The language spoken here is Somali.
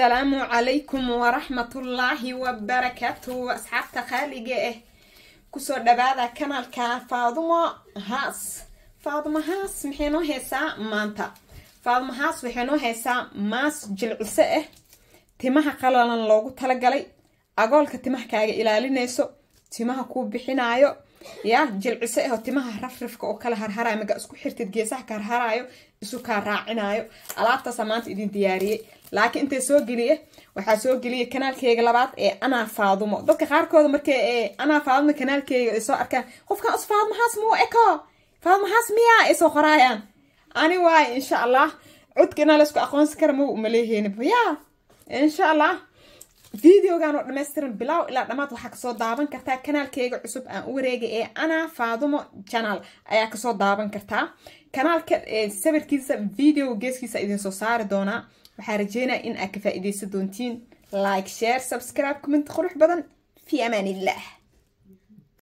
asalaamu calaykum waraxmatullaahi wabarakaatu asxaabta qaaliga ah eh, kusoo dhawaada kanaalka faadumo haas faadumo haas maxay noo heysaa maanta faadumo haas waxay noo heysaa maas jilciso ah eh, timaha qalalan loogu talagalay agoolka kaaga ilaalinayso timaha ku bixinaayo ya jilciso aho timaha rafrafka oo kala harharayo maga isku xirtid geesaha ka harharaayo isu kaa raacinayo alaabtaasaa maanta idin diyaariyey laakiin intay soo geliye waxaa soo geliyay kanaalkeyga labaad ee anaa faadumo dadka qaarkooda markay ee anaa faadumo kanaalkeyga ay soo arkaan qofkan us faadmahaas muu eko faadmahaas miyaa ay soo qoraayaan ani waaye insha allah codka inaa laysku aqoonsan kara muu umaleeheyni ya insha allah videogan oo dhamaystiran bilaaw ilaa dhamaad waxaa kasoo daaban kartaa kanaalkeyga cusub aan u wareegay ee ana faadumo janal ayaa kasoo daaban kartaa kanaalka sawirkiisa video geeskiisa idinsoo saari doonaa waxaa rajeynaa in aad ka faa-ideysan doontiin like share subscribe comment qurux badan fi amaanillah